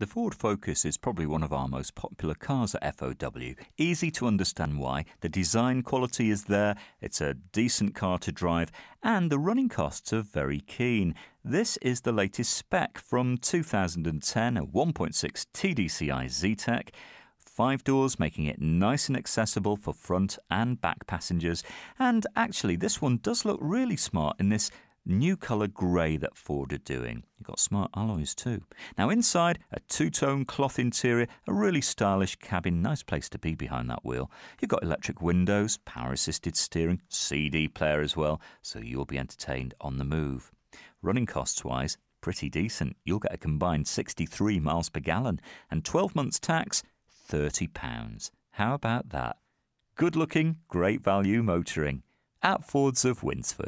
The Ford Focus is probably one of our most popular cars at FOW. Easy to understand why. The design quality is there, it's a decent car to drive, and the running costs are very keen. This is the latest spec from 2010, a 1.6 TDCi ZTEC five doors, making it nice and accessible for front and back passengers. And actually, this one does look really smart in this new colour grey that Ford are doing. You've got smart alloys too. Now inside, a two-tone cloth interior, a really stylish cabin, nice place to be behind that wheel. You've got electric windows, power-assisted steering, CD player as well, so you'll be entertained on the move. Running costs-wise, pretty decent. You'll get a combined 63 miles per gallon and 12 months tax, £30. How about that? Good looking, great value motoring at Fords of Winsford.